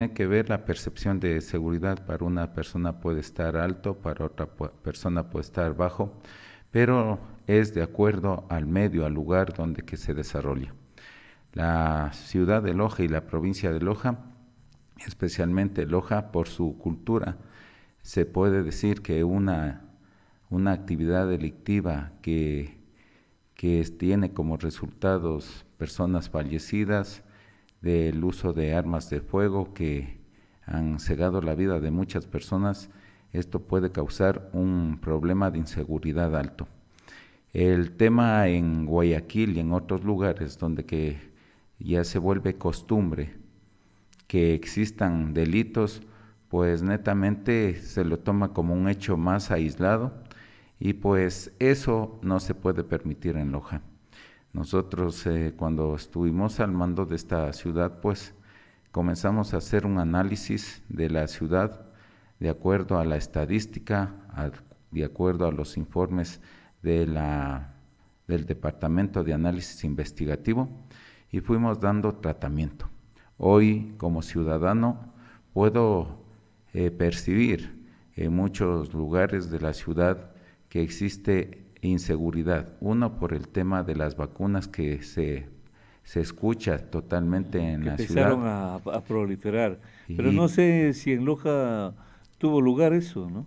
Tiene que ver la percepción de seguridad. Para una persona puede estar alto, para otra persona puede estar bajo, pero es de acuerdo al medio, al lugar donde que se desarrolla. La ciudad de Loja y la provincia de Loja, especialmente Loja, por su cultura, se puede decir que una, actividad delictiva que tiene como resultados personas fallecidas, del uso de armas de fuego que han cegado la vida de muchas personas, esto puede causar un problema de inseguridad alto. El tema en Guayaquil y en otros lugares donde que ya se vuelve costumbre que existan delitos, pues netamente se lo toma como un hecho más aislado y pues eso no se puede permitir en Loja. Nosotros eh, cuando estuvimos al mando de esta ciudad, pues comenzamos a hacer un análisis de la ciudad de acuerdo a la estadística, de acuerdo a los informes del Departamento de Análisis Investigativo y fuimos dando tratamiento. Hoy como ciudadano puedo eh, percibir en muchos lugares de la ciudad que existe inseguridad. Uno por el tema de las vacunas que se, se escucha totalmente en la ciudad. Empezaron a, proliferar. Pero no sé si en Loja tuvo lugar eso, ¿no?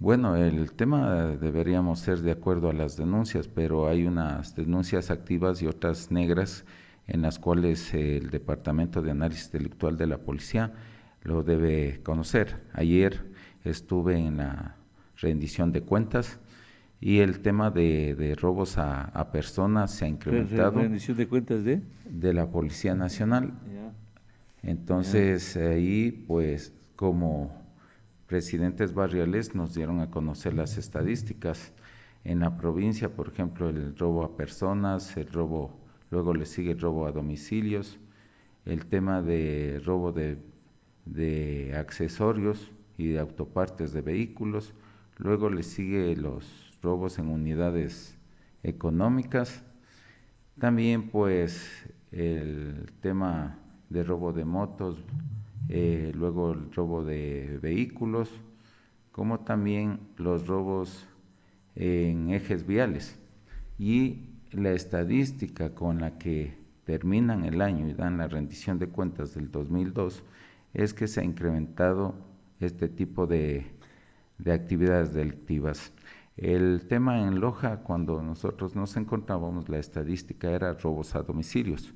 Bueno, el tema deberíamos ser de acuerdo a las denuncias, pero hay unas denuncias activas y otras negras en las cuales el Departamento de Análisis intelectual de la Policía lo debe conocer. Ayer estuve en la rendición de cuentas y el tema de, robos a, personas se ha incrementado. ¿La de cuentas de? De la Policía Nacional. Entonces ahí, pues, como presidentes barriales nos dieron a conocer las estadísticas. En la provincia, por ejemplo, el robo a personas, el robo, luego le sigue el robo a domicilios, el tema de robo de, de accesorios y de autopartes de vehículos, luego le sigue los robos en unidades económicas. También pues el tema de robo de motos, eh, luego el robo de vehículos, como también los robos en ejes viales. Y la estadística con la que terminan el año y dan la rendición de cuentas del 2002 es que se ha incrementado este tipo de, de actividades delictivas. El tema en Loja, cuando nosotros nos encontrábamos, la estadística era robos a domicilios.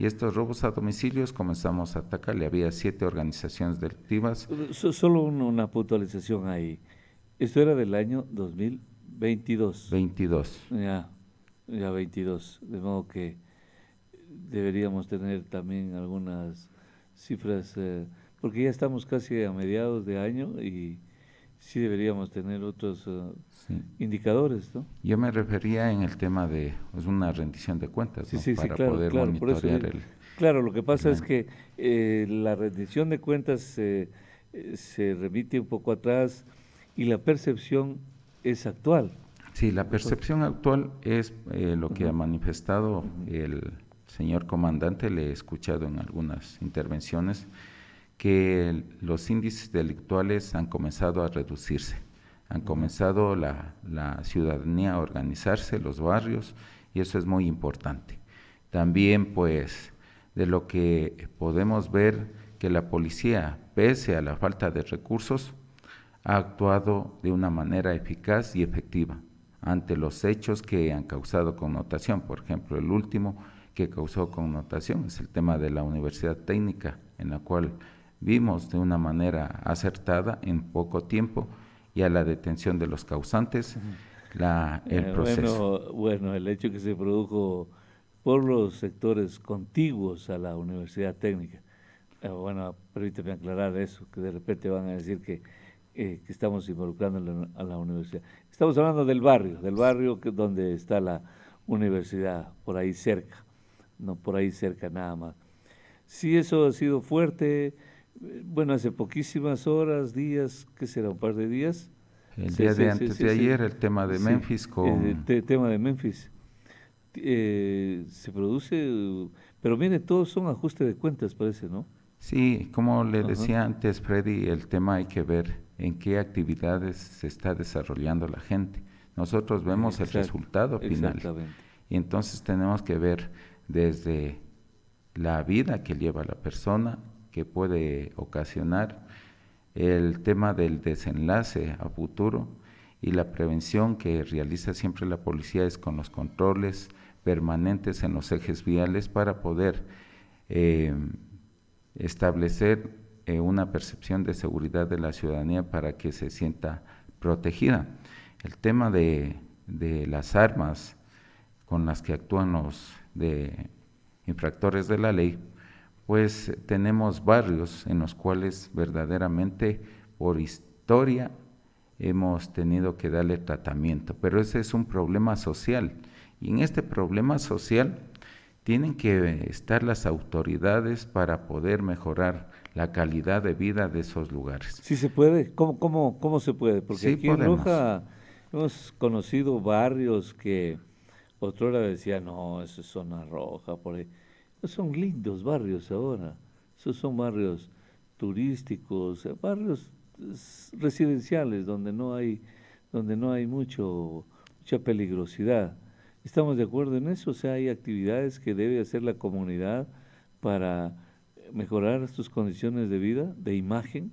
Y estos robos a domicilios comenzamos a atacar, le Había siete organizaciones delictivas. Solo una puntualización ahí. Esto era del año 2022. 22. Ya, ya 22. De modo que deberíamos tener también algunas cifras, eh, porque ya estamos casi a mediados de año y sí deberíamos tener otros eh, indicadores, ¿no? Yo me refería en el tema de pues, una rendición de cuentas para claro, poder monitorear el, Claro, lo que pasa es que eh, la rendición de cuentas eh, se remite un poco atrás y la percepción es actual. Sí, la percepción actual es lo que ha manifestado el señor comandante, le he escuchado en algunas intervenciones, que los índices delictuales han comenzado a reducirse, han comenzado la, ciudadanía a organizarse, los barrios, y eso es muy importante. También pues de lo que podemos ver que la policía, pese a la falta de recursos, ha actuado de una manera eficaz y efectiva ante los hechos que han causado connotación. Por ejemplo, el último que causó connotación es el tema de la Universidad Técnica, en la cual vimos de una manera acertada en poco tiempo y a la detención de los causantes el eh, proceso. Bueno, el hecho que se produjo por los sectores contiguos a la Universidad Técnica. Eh, bueno, permíteme aclarar eso, que de repente van a decir que, eh, estamos involucrando a la, universidad. Estamos hablando del barrio, del barrio que, donde está la universidad, por ahí cerca, no por ahí cerca nada más. Si eso ha sido fuerte, bueno, hace poquísimas horas, días, ¿qué será? Un par de días. El día de antes de ayer, el tema de Memphis con... El, tema de Memphis. Eh, se produce, pero mire, todos son ajustes de cuentas, parece, ¿no? Sí, como le decía antes, Freddy, el tema hay que ver en qué actividades se está desarrollando la gente. Nosotros vemos el resultado final. Exactamente. Y entonces tenemos que ver desde la vida que lleva la persona, que puede ocasionar, el tema del desenlace a futuro y la prevención que realiza siempre la policía es con los controles permanentes en los ejes viales para poder eh, establecer eh, una percepción de seguridad de la ciudadanía para que se sienta protegida. El tema de, las armas con las que actúan los infractores de la ley, pues tenemos barrios en los cuales verdaderamente por historia hemos tenido que darle tratamiento, pero ese es un problema social y en este problema social tienen que estar las autoridades para poder mejorar la calidad de vida de esos lugares. Si se puede, ¿cómo, cómo, cómo se puede? Porque aquí en Roja hemos conocido barrios que día decía, no, eso es zona roja, por ahí son lindos barrios ahora, esos son barrios turísticos, eh, barrios eh, residenciales donde no hay, donde no hay mucho, mucha peligrosidad. ¿Estamos de acuerdo en eso? O sea, hay actividades que debe hacer la comunidad para mejorar sus condiciones de vida, de imagen.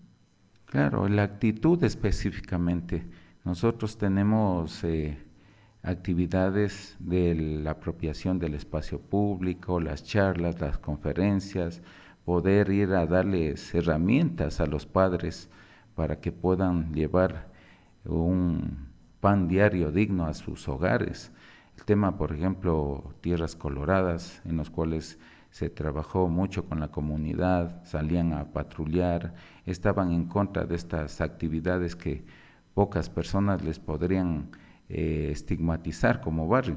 Claro, la actitud específicamente. Nosotros tenemos eh, actividades de la apropiación del espacio público, las charlas, las conferencias, poder ir a darles herramientas a los padres para que puedan llevar un pan diario digno a sus hogares. El tema, por ejemplo, tierras coloradas, en los cuales se trabajó mucho con la comunidad, salían a patrullar, estaban en contra de estas actividades que pocas personas les podrían eh, estigmatizar como barrio.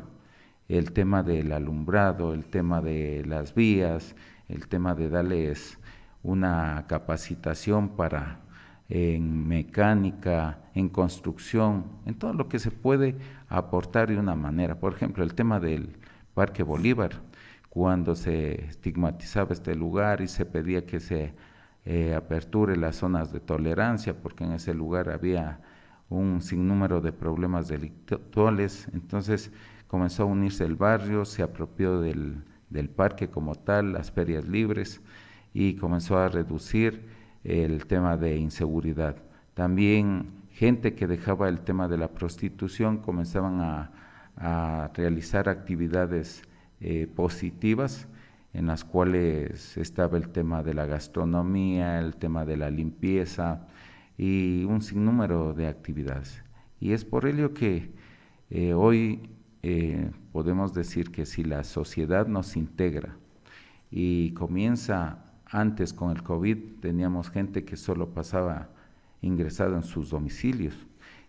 El tema del alumbrado, el tema de las vías, el tema de darles una capacitación para en mecánica, en construcción, en todo lo que se puede aportar de una manera. Por ejemplo, el tema del Parque Bolívar, cuando se estigmatizaba este lugar y se pedía que se eh, aperture las zonas de tolerancia, porque en ese lugar había un sinnúmero de problemas delictuales. Entonces comenzó a unirse el barrio, se apropió del, parque como tal, las ferias libres y comenzó a reducir el tema de inseguridad. También gente que dejaba el tema de la prostitución comenzaban a, realizar actividades eh, positivas en las cuales estaba el tema de la gastronomía, el tema de la limpieza, y un sinnúmero de actividades. Y es por ello que eh, hoy eh, podemos decir que si la sociedad nos integra y comienza antes con el COVID, teníamos gente que solo pasaba ingresada en sus domicilios.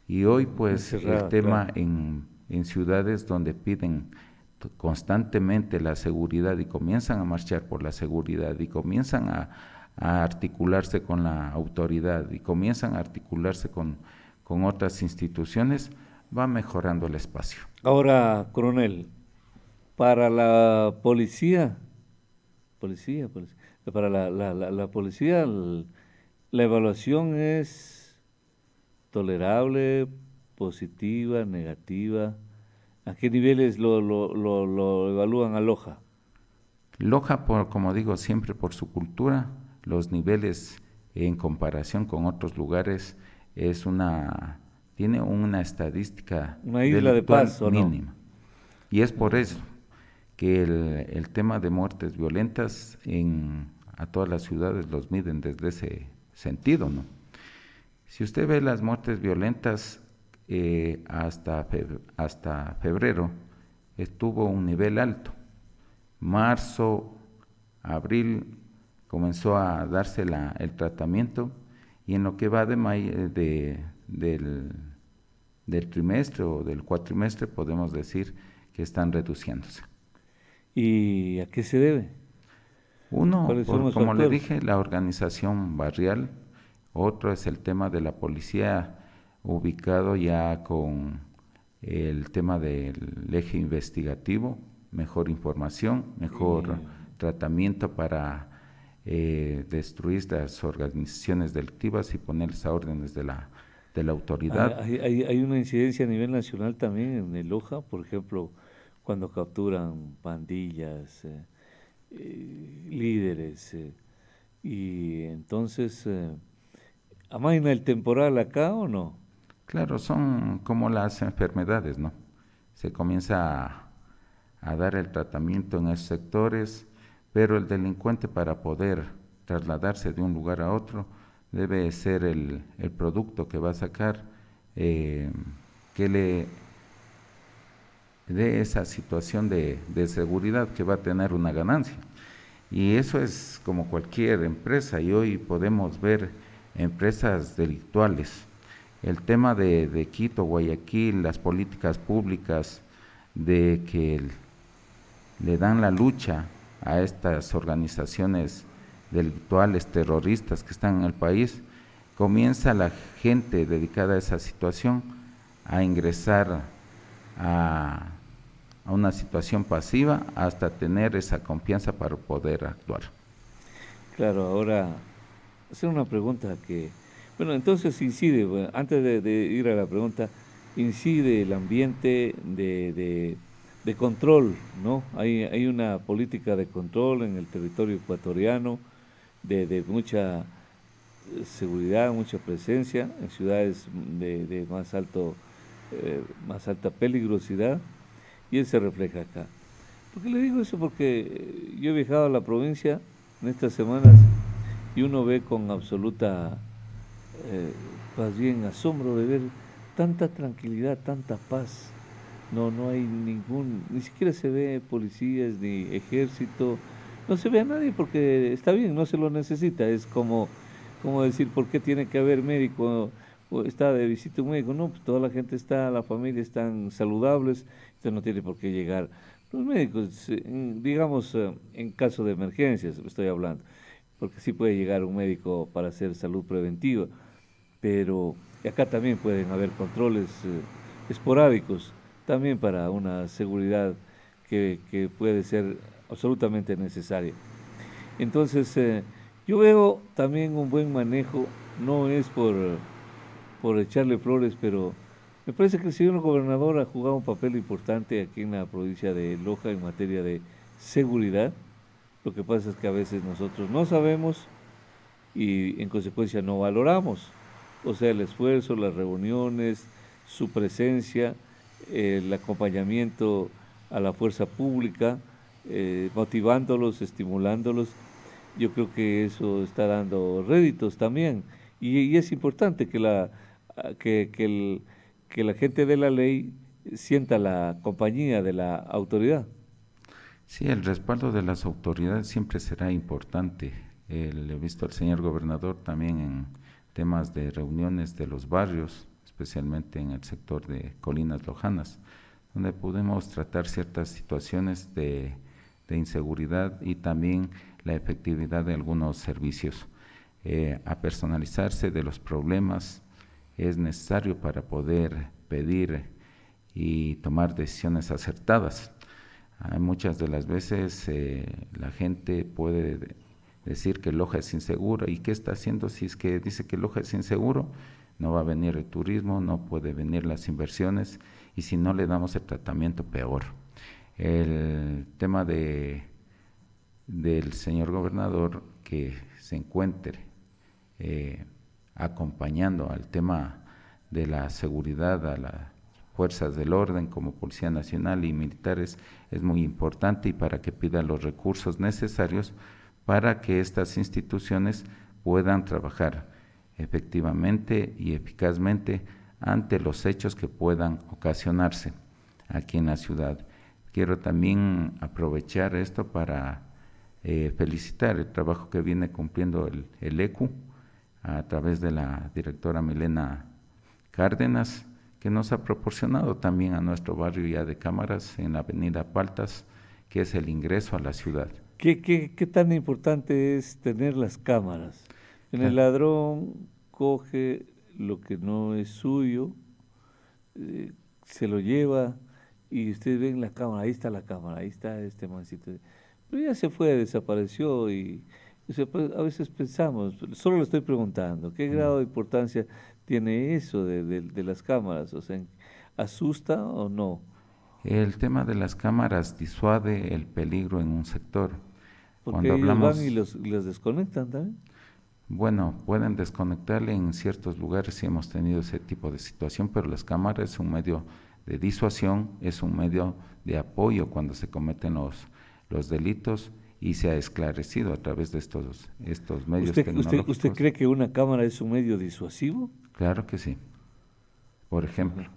Y hoy pues el tema en ciudades donde piden constantemente la seguridad y comienzan a marchar por la seguridad y comienzan a, a articularse con la autoridad y comienzan a articularse con, con otras instituciones, va mejorando el espacio. Ahora, coronel, para la policía, policía, para la, la, la, policía, la evaluación es tolerable, positiva, negativa. ¿A qué niveles lo, lo, lo, evalúan a Loja? Loja, por, como digo siempre, por su cultura, los niveles en comparación con otros lugares es una tiene una estadística una isla de paz mínima y es por eso que el, tema de muertes violentas en a todas las ciudades los miden desde ese sentido no si usted ve las muertes violentas eh, hasta hasta febrero estuvo un nivel alto marzo abril comenzó a darse el tratamiento y en lo que va de, eh, del, trimestre o del cuatrimestre podemos decir que están reduciéndose. ¿Y a qué se debe? Uno, como le dije, la organización barrial, otro es el tema de la policía ubicado ya con el tema del eje investigativo, mejor información, mejor tratamiento para eh, destruir las organizaciones delictivas y ponerles a órdenes de la, autoridad. Hay, una incidencia a nivel nacional también en el Loja, por ejemplo, cuando capturan pandillas, eh, eh, líderes, y entonces, ¿amaina el temporal acá o no? Claro, son como las enfermedades, ¿no? Se comienza a, a dar el tratamiento en esos sectores, pero el delincuente para poder trasladarse de un lugar a otro debe ser el, producto que va a sacar eh, que le dé esa situación de, seguridad que va a tener una ganancia. Y eso es como cualquier empresa y hoy podemos ver empresas delictuales. El tema de, Quito, Guayaquil, las políticas públicas de que le dan la lucha a estas organizaciones delictuales, terroristas que están en el país, comienza la gente dedicada a esa situación a ingresar a, una situación pasiva hasta tener esa confianza para poder actuar. Claro, ahora hacer una pregunta que, bueno, entonces incide, antes de, ir a la pregunta, incide el ambiente de de control, ¿no? Hay, una política de control en el territorio ecuatoriano, de, mucha eh, seguridad, mucha presencia, en ciudades de, más, alto, eh, más alta peligrosidad, y él se refleja acá. ¿Por qué le digo eso? Porque eh, yo he viajado a la provincia en estas semanas y uno ve con absoluta, más bien asombro de ver tanta tranquilidad, tanta paz no, no hay ningún, ni siquiera se ve policías ni ejército, no se ve a nadie porque está bien, no se lo necesita. Es como, decir, ¿por qué tiene que haber médico? está de visita un médico, no, pues toda la gente está, la familia están saludables, entonces no tiene por qué llegar. Los médicos, digamos, eh, en caso de emergencias, estoy hablando, porque sí puede llegar un médico para hacer salud preventiva, pero acá también pueden haber controles eh, esporádicos también para una seguridad que, puede ser absolutamente necesaria. Entonces, eh, yo veo también un buen manejo, no es por, por echarle flores, pero me parece que el señor gobernador ha jugado un papel importante aquí en la provincia de Loja en materia de seguridad. Lo que pasa es que a veces nosotros no sabemos y en consecuencia no valoramos. O sea, el esfuerzo, las reuniones, su presencia, el acompañamiento a la fuerza pública, eh, motivándolos, estimulándolos. Yo creo que eso está dando réditos también. Y, es importante que la, que, la gente de la ley sienta la compañía de la autoridad. Sí, el respaldo de las autoridades siempre será importante. Eh, le he visto al señor gobernador también en temas de reuniones de los barrios, especialmente en el sector de Colinas Lojanas, donde pudimos tratar ciertas situaciones de, inseguridad y también la efectividad de algunos servicios. Eh, a personalizarse de los problemas es necesario para poder pedir y tomar decisiones acertadas. muchas de las veces eh, la gente puede decir que Loja es insegura y qué está haciendo si es que dice que Loja es inseguro no va a venir el turismo, no puede venir las inversiones y si no le damos el tratamiento peor. El tema de del señor gobernador que se encuentre eh, acompañando al tema de la seguridad a las fuerzas del orden como Policía Nacional y militares es muy importante y para que pida los recursos necesarios para que estas instituciones puedan trabajar efectivamente y eficazmente ante los hechos que puedan ocasionarse aquí en la ciudad. Quiero también aprovechar esto para eh, felicitar el trabajo que viene cumpliendo el, ECU e a través de la directora Milena Cárdenas, que nos ha proporcionado también a nuestro barrio ya de cámaras en la avenida Paltas, que es el ingreso a la ciudad. qué tan importante es tener las cámaras? Ah. el ladrón coge lo que no es suyo, eh, se lo lleva y ustedes ven la cámara, ahí está la cámara, ahí está este mancito. Pero ya se fue, desapareció y, pues, a veces pensamos, solo le estoy preguntando, ¿qué grado de importancia tiene eso de, las cámaras? O sea, ¿asusta o no? El tema de las cámaras disuade el peligro en un sector. Porque Cuando hablamos, y los desconectan también. Bueno, pueden desconectarle en ciertos lugares si hemos tenido ese tipo de situación, pero las cámaras es un medio de disuasión, es un medio de apoyo cuando se cometen los, los delitos y se ha esclarecido a través de estos, estos medios tecnológicos. ¿Usted cree que una cámara es un medio disuasivo? Claro que sí. Por ejemplo,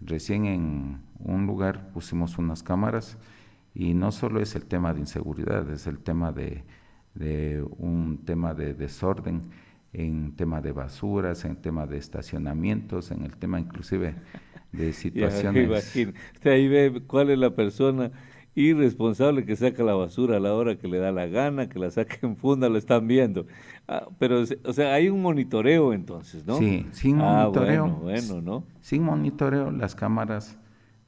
recién en un lugar pusimos unas cámaras y no solo es el tema de inseguridad, es el tema de de un tema de desorden en tema de basuras, en tema de estacionamientos, en el tema inclusive de situaciones. Usted ahí ve cuál es la persona irresponsable que saca la basura a la hora que le da la gana, que la saque en funda, lo están viendo. Ah, pero, o sea, hay un monitoreo entonces, ¿no? Sí, sin ah, monitoreo. bueno, ¿no? Sin monitoreo, las cámaras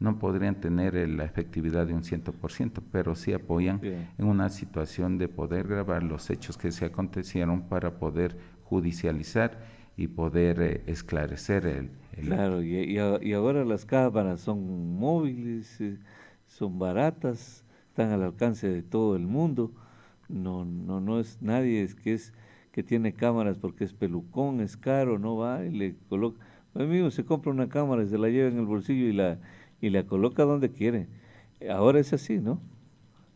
no podrían tener eh, la efectividad de un 100%, pero sí apoyan en una situación de poder grabar los hechos que se acontecieron para poder judicializar y poder eh, esclarecer el, Claro, y, ahora las cámaras son móviles, eh, son baratas, están al alcance de todo el mundo. No, no, no es nadie es que es que tiene cámaras porque es pelucón, es caro, no va y le coloca. amigo se compra una cámara, se la lleva en el bolsillo y la y la coloca donde quiere. Ahora es así, ¿no?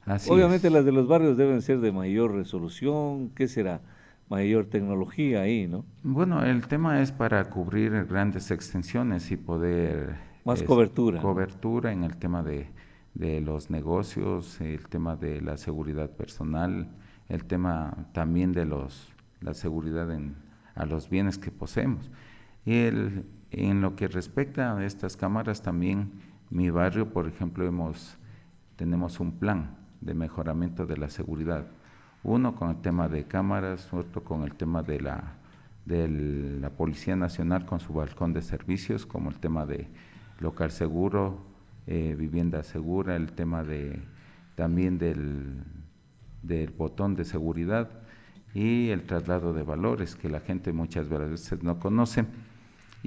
Así Obviamente las de los barrios deben ser de mayor resolución, ¿qué será? Mayor tecnología ahí, ¿no? Bueno, el tema es para cubrir grandes extensiones y poder... Más cobertura. Cobertura en el tema de, de los negocios, el tema de la seguridad personal, el tema también de los la seguridad en, a los bienes que poseemos. Y el, en lo que respecta a estas cámaras también mi barrio, por ejemplo, hemos, tenemos un plan de mejoramiento de la seguridad. Uno con el tema de cámaras, otro con el tema de la, Policía Nacional con su balcón de servicios, como el tema de local seguro, eh, vivienda segura, el tema de también del botón de seguridad y el traslado de valores que la gente muchas veces no conoce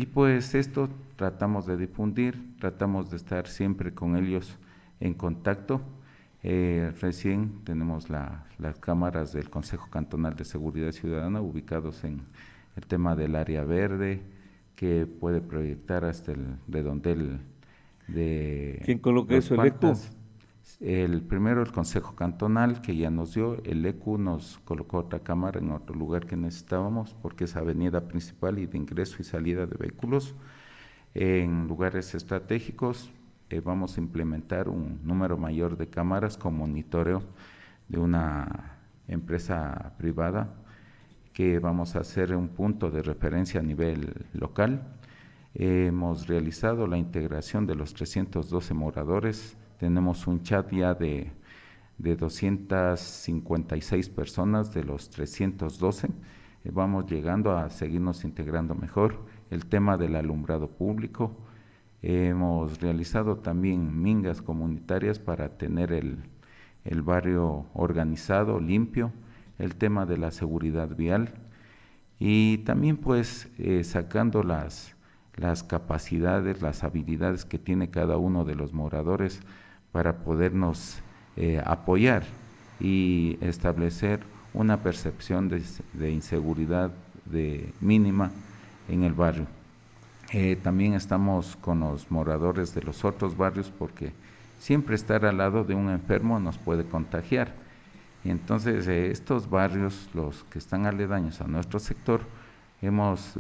y pues esto tratamos de difundir, tratamos de estar siempre con ellos en contacto. Eh, recién tenemos las cámaras del Consejo Cantonal de Seguridad Ciudadana ubicados en el tema del área verde, que puede proyectar hasta el redondel de... ¿Quién coloca eso? electo? El primero, el Consejo Cantonal, que ya nos dio, el EQ, nos colocó otra cámara en otro lugar que necesitábamos, porque es avenida principal y de ingreso y salida de vehículos. En lugares estratégicos eh, vamos a implementar un número mayor de cámaras con monitoreo de una empresa privada que vamos a hacer un punto de referencia a nivel local. hemos realizado la integración de los 312 moradores tenemos un chat ya de, 256 personas de los 312. Eh, vamos llegando a seguirnos integrando mejor. El tema del alumbrado público. Hemos realizado también mingas comunitarias para tener el, barrio organizado, limpio, el tema de la seguridad vial y también pues eh, sacando las, las capacidades, las habilidades que tiene cada uno de los moradores para podernos eh, apoyar y establecer una percepción de, inseguridad de mínima en el barrio. Eh, también estamos con los moradores de los otros barrios porque siempre estar al lado de un enfermo nos puede contagiar. entonces eh, estos barrios, los que están aledaños a nuestro sector, hemos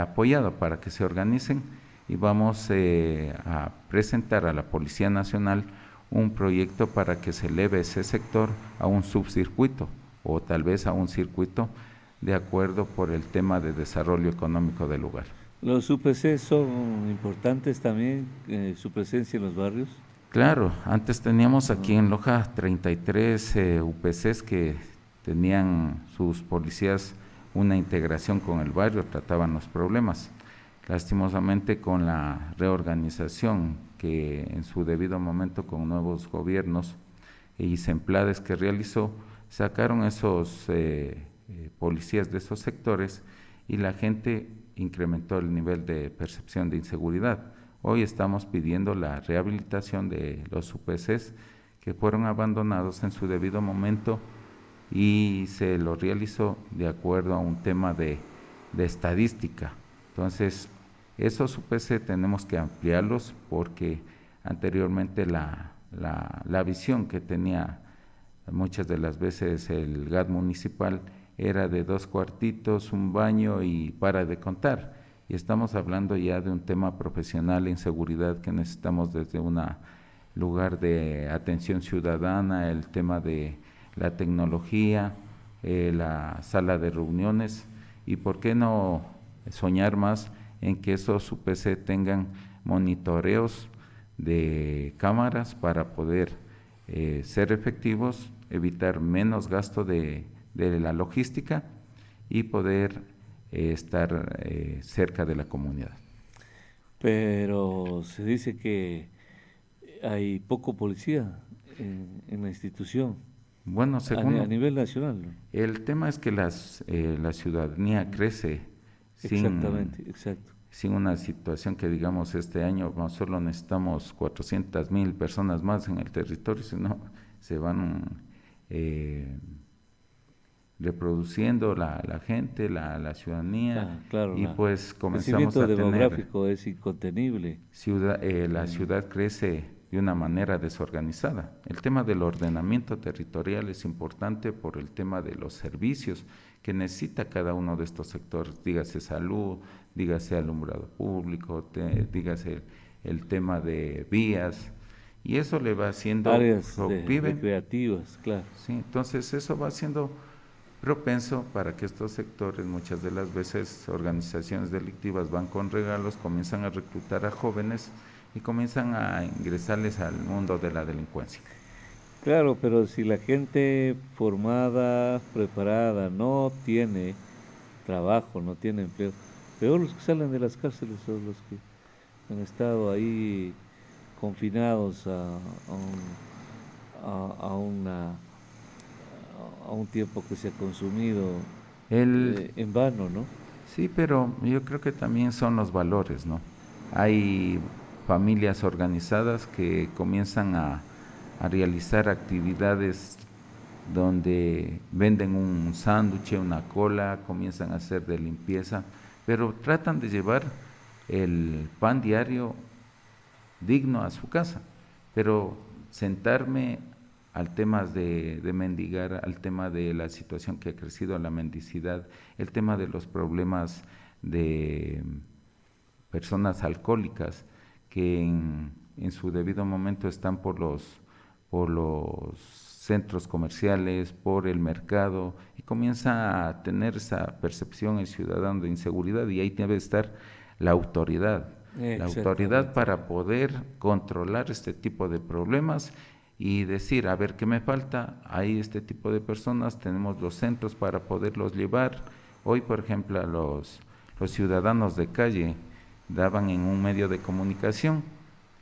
apoyado para que se organicen y vamos eh, a presentar a la Policía Nacional un proyecto para que se eleve ese sector a un subcircuito o tal vez a un circuito de acuerdo por el tema de desarrollo económico del lugar. ¿Los UPC son importantes también, eh, su presencia en los barrios? Claro, antes teníamos aquí en Loja 33 eh, UPCs que tenían sus policías una integración con el barrio, trataban los problemas Lastimosamente con la reorganización que en su debido momento con nuevos gobiernos y e semplades que realizó, sacaron esos eh, eh, policías de esos sectores y la gente incrementó el nivel de percepción de inseguridad. Hoy estamos pidiendo la rehabilitación de los UPCs que fueron abandonados en su debido momento y se lo realizó de acuerdo a un tema de, de estadística. Entonces, esos UPC tenemos que ampliarlos porque anteriormente la, la, visión que tenía muchas de las veces el GAD municipal era de dos cuartitos, un baño y para de contar. Y estamos hablando ya de un tema profesional inseguridad, que necesitamos desde un lugar de atención ciudadana, el tema de la tecnología, eh, la sala de reuniones y por qué no soñar más en que esos UPC tengan monitoreos de cámaras para poder eh, ser efectivos, evitar menos gasto de, la logística y poder eh, estar eh, cerca de la comunidad. Pero se dice que hay poco policía en, la institución. Bueno, según... A, nivel nacional. El tema es que las, la ciudadanía crece Exactamente, exacto. Sin una situación que digamos este año no solo necesitamos 400 mil personas más en el territorio, sino se van eh, reproduciendo la, la, gente, la, la ciudadanía, ah, claro, y pues comenzamos a demográfico crecimiento demográfico es incontenible. Ciudad, eh, la mm. ciudad crece de una manera desorganizada. El tema del ordenamiento territorial es importante por el tema de los servicios que necesita cada uno de estos sectores, dígase salud, dígase alumbrado público, dígase el, tema de vías, y eso le va haciendo áreas creativas, claro. Sí, entonces eso va siendo propenso para que estos sectores, muchas de las veces organizaciones delictivas van con regalos, comienzan a reclutar a jóvenes, y comienzan a ingresarles al mundo de la delincuencia. Claro, pero si la gente formada, preparada, no tiene trabajo, no tiene empleo, peor los que salen de las cárceles son los que han estado ahí confinados a, un, a, un tiempo que se ha consumido eh, en vano, ¿no? Sí, pero yo creo que también son los valores, ¿no? Hay familias organizadas que comienzan a, realizar actividades donde venden un sándwich, una cola, comienzan a hacer de limpieza, pero tratan de llevar el pan diario digno a su casa. Pero sentarme al tema de, mendigar, al tema de la situación que ha crecido la mendicidad, el tema de los problemas de personas alcohólicas, que en, su debido momento están por los, por los centros comerciales, por el mercado, y comienza a tener esa percepción el ciudadano de inseguridad y ahí debe estar la autoridad, la autoridad para poder controlar este tipo de problemas y decir, a ver, ¿qué me falta? Hay este tipo de personas, tenemos los centros para poderlos llevar. Hoy, por ejemplo, los, los ciudadanos de calle, daban en un medio de comunicación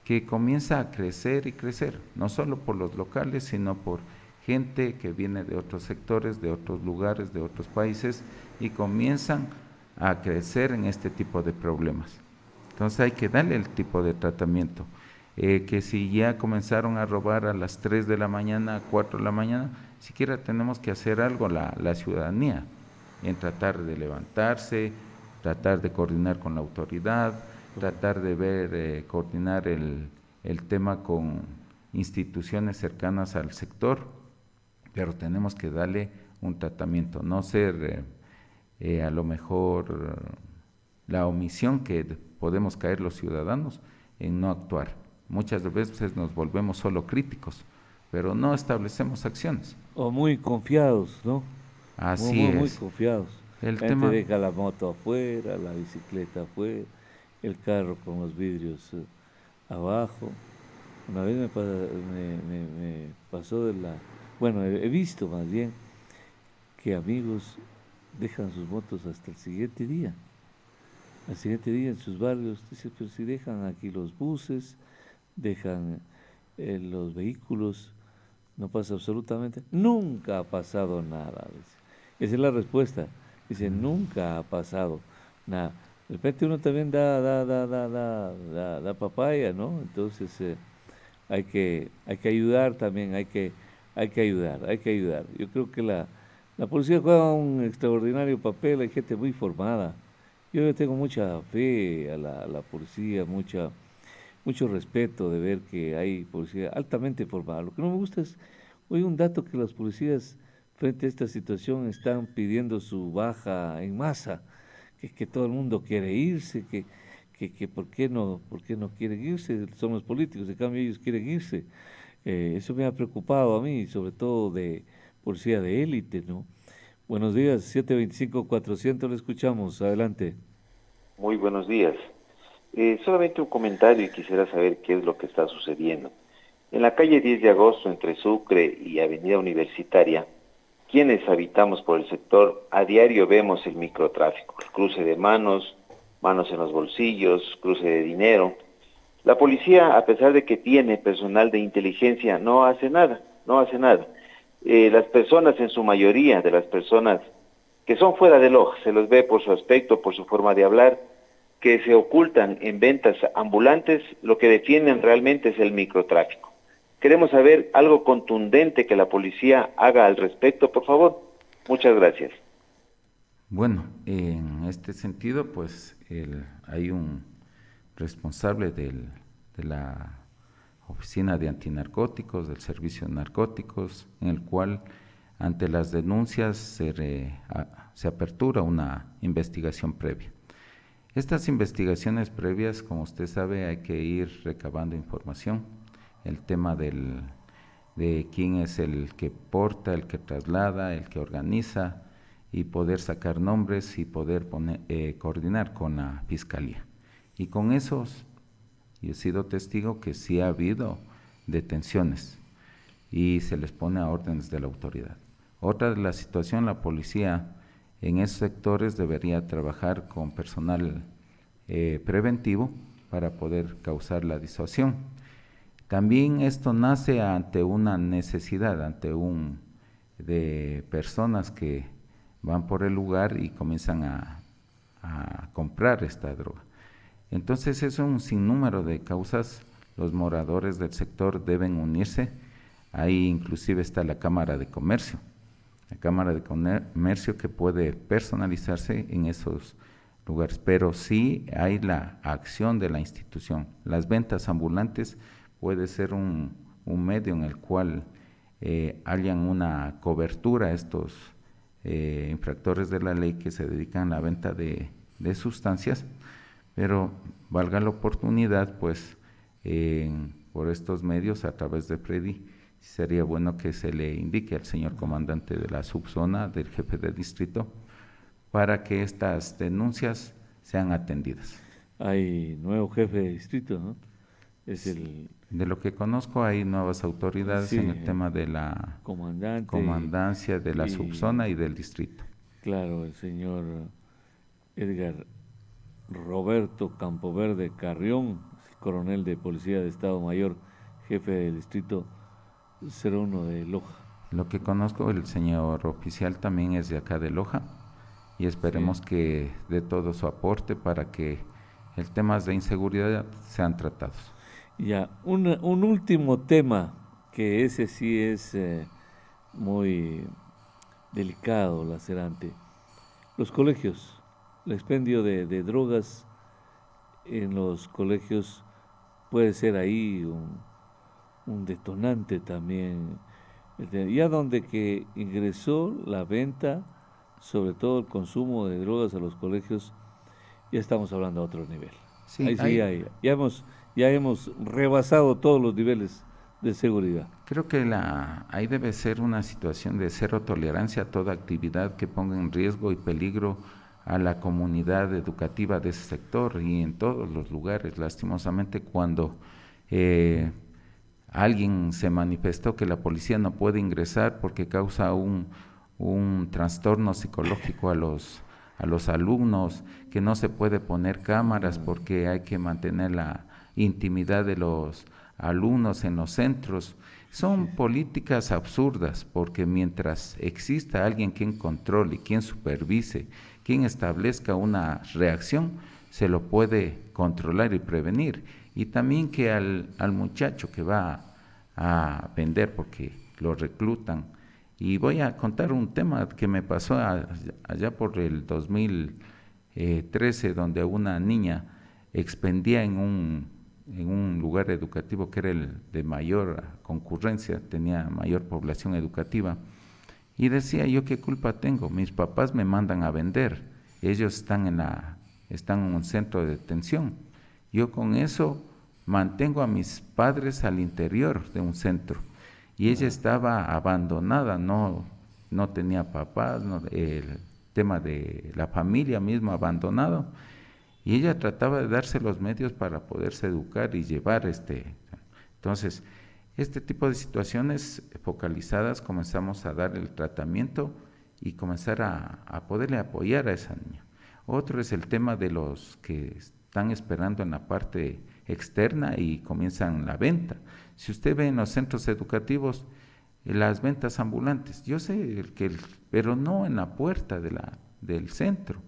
que comienza a crecer y crecer, no solo por los locales, sino por gente que viene de otros sectores, de otros lugares, de otros países, y comienzan a crecer en este tipo de problemas. Entonces hay que darle el tipo de tratamiento. Eh, que si ya comenzaron a robar a las 3 de la mañana, a 4 de la mañana, siquiera tenemos que hacer algo la ciudadanía en tratar de levantarse, tratar de coordinar con la autoridad, tratar de ver, eh, coordinar el, tema con instituciones cercanas al sector, pero tenemos que darle un tratamiento, no ser eh, eh, a lo mejor la omisión que podemos caer los ciudadanos en no actuar. Muchas veces nos volvemos solo críticos, pero no establecemos acciones. O muy confiados, ¿no? Así Muy confiados. El gente tema... deja la moto afuera, la bicicleta afuera, el carro con los vidrios eh, abajo. Una vez me, me, pasó de la... Bueno, he visto más bien que amigos dejan sus motos hasta el siguiente día. Al siguiente día en sus barrios, dice, pero si dejan aquí los buses, dejan eh, los vehículos, no pasa absolutamente, nunca ha pasado nada. Esa es la respuesta. Dice, nunca ha pasado nada. De repente uno también da, da, da, da, da, da, papaya, ¿no? Entonces eh, hay, que, hay que ayudar también, hay que, hay que ayudar, hay que ayudar. Yo creo que la, la policía juega un extraordinario papel, hay gente muy formada. Yo tengo mucha fe a la, a la, policía, mucha, mucho respeto de ver que hay policía altamente formada. Lo que no me gusta es, hoy un dato que las policías frente a esta situación están pidiendo su baja en masa, que, que todo el mundo quiere irse, que, que, que por, qué no, por qué no quieren irse, son los políticos, de cambio ellos quieren irse. Eh, eso me ha preocupado a mí, sobre todo de policía de élite, ¿no? Buenos días, 725-400, le escuchamos, adelante. Muy buenos días. Eh, solamente un comentario y quisiera saber qué es lo que está sucediendo. En la calle 10 de agosto, entre Sucre y Avenida Universitaria, quienes habitamos por el sector a diario vemos el microtráfico, el cruce de manos, manos en los bolsillos, cruce de dinero. La policía, a pesar de que tiene personal de inteligencia, no hace nada, no hace nada. Eh, las personas, en su mayoría de las personas que son fuera de loja, se los ve por su aspecto, por su forma de hablar, que se ocultan en ventas ambulantes, lo que defienden realmente es el microtráfico. Queremos saber algo contundente que la policía haga al respecto, por favor. Muchas gracias. Bueno, en este sentido, pues hay un responsable de la Oficina de Antinarcóticos, del Servicio de Narcóticos, en el cual ante las denuncias se apertura una investigación previa. Estas investigaciones previas, como usted sabe, hay que ir recabando información el tema del, de quién es el que porta, el que traslada, el que organiza y poder sacar nombres y poder eh, coordinar con la fiscalía. Y con esos, yo he sido testigo que sí ha habido detenciones y se les pone a órdenes de la autoridad. Otra de la situación, la policía en esos sectores debería trabajar con personal eh, preventivo para poder causar la disuasión también esto nace ante una necesidad, ante un de personas que van por el lugar y comienzan a, a comprar esta droga. Entonces es un sinnúmero de causas. Los moradores del sector deben unirse. Ahí inclusive está la Cámara de Comercio. La Cámara de Comercio que puede personalizarse en esos lugares. Pero sí hay la acción de la institución. Las ventas ambulantes puede ser un, medio en el cual eh, hayan una cobertura a estos eh, infractores de la ley que se dedican a la venta de, sustancias, pero valga la oportunidad, pues por estos medios a través de Freddy, sería bueno que se le indique al señor comandante de la subzona, del jefe de distrito, para que estas denuncias sean atendidas. Hay nuevo jefe de distrito, ¿no? de lo que conozco hay nuevas autoridades en el tema de la comandancia de la subzona y del distrito. Claro, el señor Edgar Roberto Campoverde Carrión, coronel de Policía de Estado Mayor, jefe del distrito 01 de Loja. Lo que conozco, el señor oficial también es de acá de Loja y esperemos que dé todo su aporte para que el tema de inseguridad sean tratados. Ya, un, un, último tema, que ese sí es eh, muy delicado, lacerante. Los colegios, el expendio de, drogas en los colegios puede ser ahí un, un detonante también. Este, ya donde que ingresó la venta, sobre todo el consumo de drogas a los colegios, ya estamos hablando a otro nivel. ahí sí, ya hemos ya hemos rebasado todos los niveles de seguridad. Creo que la, ahí debe ser una situación de cero tolerancia a toda actividad que ponga en riesgo y peligro a la comunidad educativa de ese sector y en todos los lugares. Lastimosamente cuando eh, alguien se manifestó que la policía no puede ingresar porque causa un, trastorno psicológico a los a los alumnos, que no se puede poner cámaras porque hay que mantener la, intimidad de los alumnos en los centros. Son políticas absurdas porque mientras exista alguien quien controle, quien supervise, quien establezca una reacción, se lo puede controlar y prevenir. Y también que al, muchacho que va a, vender porque lo reclutan. Y voy a contar un tema que me pasó allá por el 2013, eh, donde una niña expendía en un en un lugar educativo que era el de mayor concurrencia, tenía mayor población educativa. Y decía yo, ¿qué culpa tengo? Mis papás me mandan a vender, ellos están en, la, están en un centro de detención. Yo con eso mantengo a mis padres al interior de un centro. Y ella estaba abandonada, no, no tenía papás, el tema de la familia mismo abandonado y ella trataba de darse los medios para poderse educar y llevar este. Entonces, este tipo de situaciones focalizadas comenzamos a dar el tratamiento y comenzar a, poderle apoyar a esa niña. Otro es el tema de los que están esperando en la parte externa y comienzan la venta. Si usted ve en los centros educativos eh, las ventas ambulantes, yo sé el que, pero no en la puerta del centro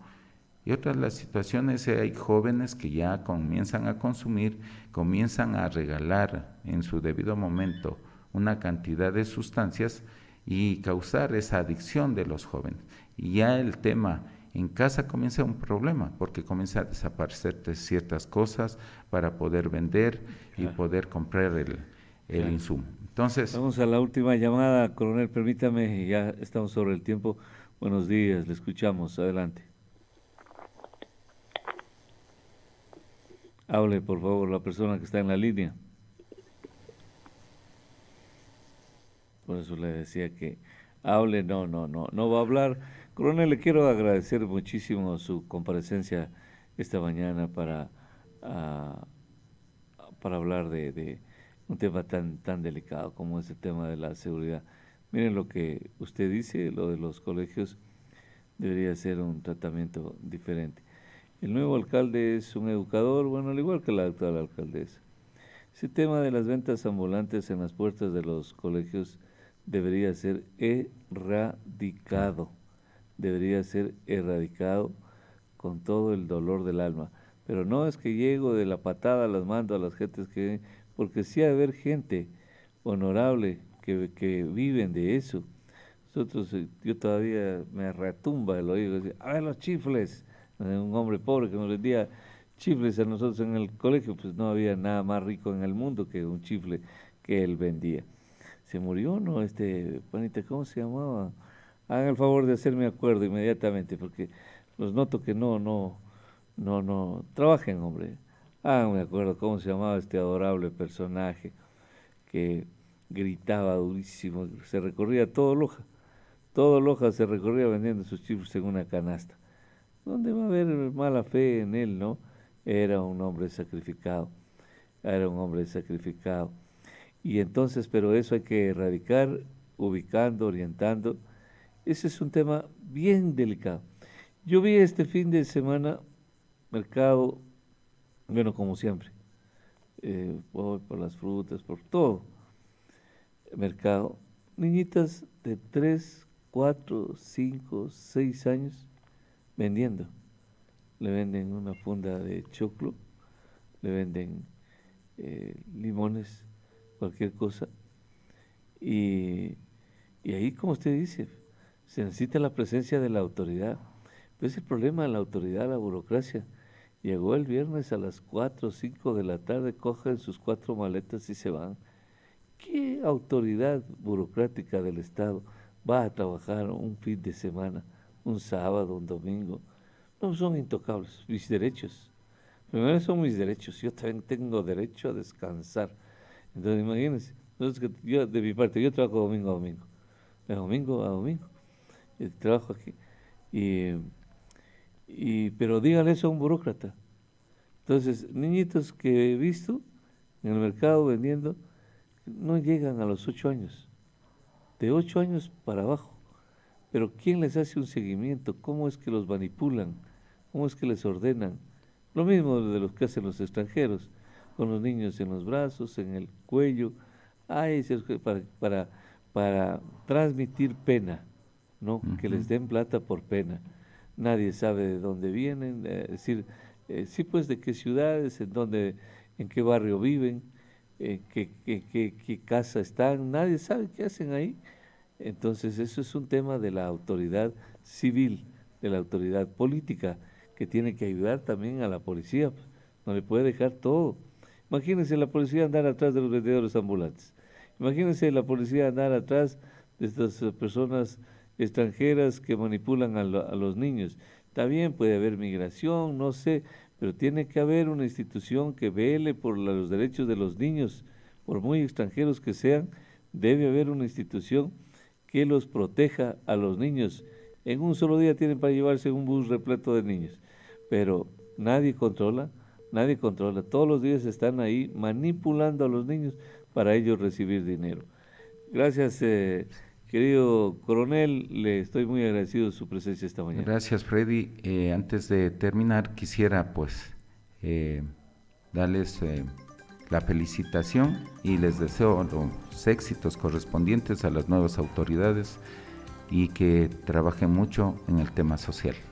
y otras las situaciones, eh, hay jóvenes que ya comienzan a consumir, comienzan a regalar en su debido momento una cantidad de sustancias y causar esa adicción de los jóvenes. Y ya el tema en casa comienza un problema, porque comienza a desaparecer ciertas cosas para poder vender y poder comprar el, insumo. Entonces. Vamos a la última llamada, coronel, permítame, ya estamos sobre el tiempo. Buenos días, le escuchamos, adelante. Hable, por favor, la persona que está en la línea. Por eso le decía que hable, no, no, no, no va a hablar. Coronel, le quiero agradecer muchísimo su comparecencia esta mañana para, ah, para hablar de, de, un tema tan, tan delicado como es el tema de la seguridad. Miren lo que usted dice, lo de los colegios debería ser un tratamiento diferente. El nuevo alcalde es un educador, bueno, al igual que la actual alcaldesa. Ese tema de las ventas ambulantes en las puertas de los colegios debería ser erradicado, debería ser erradicado con todo el dolor del alma. Pero no es que llego de la patada, las mando a las gentes que... Porque sí hay haber gente honorable que, que viven de eso. Nosotros, eh, yo todavía me retumba el oído, a ver los chifles, eh, un hombre pobre que nos vendía chifles a nosotros en el colegio, pues no había nada más rico en el mundo que un chifle que él vendía. Se murió, ¿no? Este, panita, ¿cómo se llamaba? Hagan el favor de hacerme acuerdo inmediatamente, porque los noto que no, no, no, no, trabajen, hombre. Haganme acuerdo cómo se llamaba este adorable personaje que gritaba durísimo, se recorría todo Loja, todo Loja se recorría vendiendo sus chifles en una canasta. ¿Dónde va a haber mala fe en él, no? Era un hombre sacrificado, era un hombre sacrificado. Y entonces, pero eso hay que erradicar, ubicando, orientando. Ese es un tema bien delicado. Yo vi este fin de semana mercado, bueno, como siempre, eh, por las frutas, por todo, mercado, niñitas de 3, 4, 5, 6 años vendiendo. Le venden una funda de choclo, le venden eh, limones, cualquier cosa. Y, ahí, como usted dice, se necesita la presencia de la autoridad. pues el problema de la autoridad, la burocracia. Llegó el viernes a las 4 o 5 de la tarde, cogen sus cuatro maletas y se van. ¿Qué autoridad burocrática del Estado va a trabajar un fin de semana? un sábado, un domingo. No son intocables, mis derechos. Primero son mis derechos, yo también tengo derecho a descansar. Entonces imagínense, yo de mi parte, yo trabajo domingo a domingo, de domingo a domingo, eh, trabajo aquí. Y, y, pero díganle eso a un burócrata. Entonces, niñitos que he visto en el mercado vendiendo, no llegan a los ocho años, de ocho años para abajo pero ¿quién les hace un seguimiento? ¿Cómo es que los manipulan? ¿Cómo es que les ordenan? Lo mismo de los que hacen los extranjeros, con los niños en los brazos, en el cuello, para, para, para transmitir pena, ¿no? Que les den plata por pena. Nadie sabe de dónde vienen, eh, es decir, eh, sí pues de qué ciudades, en dónde, en qué barrio viven, en eh, qué casa están, nadie sabe qué hacen ahí entonces, eso es un tema de la autoridad civil, de la autoridad política, que tiene que ayudar también a la policía. Pues, no le puede dejar todo. Imagínense la policía andar atrás de los vendedores ambulantes. Imagínense la policía andar atrás de estas eh, personas extranjeras que manipulan a, los niños. También puede haber migración, no sé, pero tiene que haber una institución que vele por los derechos de los niños, por muy extranjeros que sean, debe haber una institución que los proteja a los niños. En un solo día tienen para llevarse un bus repleto de niños, pero nadie controla, nadie controla. Todos los días están ahí manipulando a los niños para ellos recibir dinero. Gracias, eh, querido coronel, le estoy muy agradecido de su presencia esta mañana. Gracias, Freddy. Eh, antes de terminar, quisiera pues eh, darles la felicitación y les deseo los éxitos correspondientes a las nuevas autoridades y que trabajen mucho en el tema social.